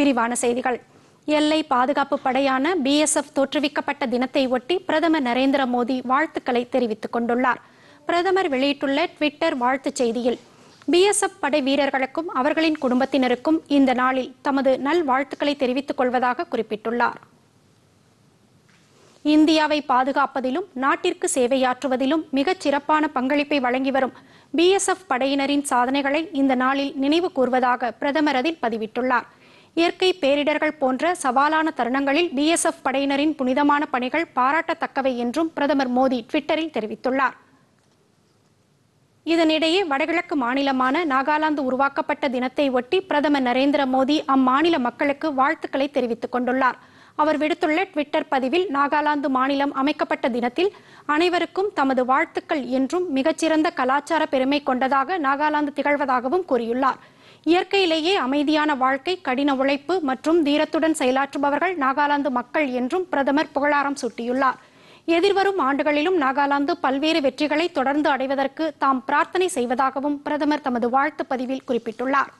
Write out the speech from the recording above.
விரிவான செய்திகள் எல்லை பாதுகாப்பு படையான பிஎஸ்எஃப் தோற்றுவிக்கப்பட்ட தினத்தை ஒட்டி பிரதமர் நரேந்திர மோடி வாழ்த்துக்களை தெரிவித்துக் கொண்டுள்ளார் பிரதமர் வெளியிட்டுள்ள ட்விட்டர் வாழ்த்துச் செய்தியில் பிஎஸ்எஃப் படை வீரர்களுக்கும் அவர்களின் குடும்பத்தினருக்கும் இந்த நாளில் தமது நல்வாழ்த்துக்களை தெரிவித்துக் கொள்வதாக குறிப்பிட்டுள்ளார் இந்தியாவை பாதுகாப்பதிலும் நாட்டிற்கு சேவையாற்றுவதிலும் மிகச் சிறப்பான பங்களிப்பை வழங்கி வரும் பிஎஸ்எஃப் படையினரின் சாதனைகளை இந்த நாளில் நினைவு கூர்வதாக பிரதமர் அதில் பதிவிட்டுள்ளார் இயற்கை பேரிடர்கள் போன்ற சவாலான தருணங்களில் பிஎஸ்எஃப் படையினரின் புனிதமான பணிகள் பாராட்டத்தக்கவை என்றும் பிரதமர் மோடி ட்விட்டரில் தெரிவித்துள்ளார் இதனிடையே வடகிழக்கு மாநிலமான நாகாலாந்து உருவாக்கப்பட்ட தினத்தை ஒட்டி பிரதமர் நரேந்திர மோடி அம்மாநில மக்களுக்கு வாழ்த்துக்களை தெரிவித்துக் கொண்டுள்ளார் அவர் விடுத்துள்ள ட்விட்டர் பதிவில் நாகாலாந்து மாநிலம் அமைக்கப்பட்ட தினத்தில் அனைவருக்கும் தமது வாழ்த்துக்கள் என்றும் மிகச்சிறந்த கலாச்சார பெருமை கொண்டதாக நாகாலாந்து திகழ்வதாகவும் கூறியுள்ளார் இயற்கையிலேயே அமைதியான வாழ்க்கை கடின உழைப்பு மற்றும் தீரத்துடன் செயலாற்றுபவர்கள் நாகாலாந்து மக்கள் என்றும் பிரதமர் புகழாரம் சூட்டியுள்ளார் எதிர்வரும் ஆண்டுகளிலும் நாகாலாந்து பல்வேறு வெற்றிகளை தொடர்ந்து அடைவதற்கு தாம் பிரார்த்தனை செய்வதாகவும் பிரதமர் தமது வாழ்த்து பதிவில் குறிப்பிட்டுள்ளார்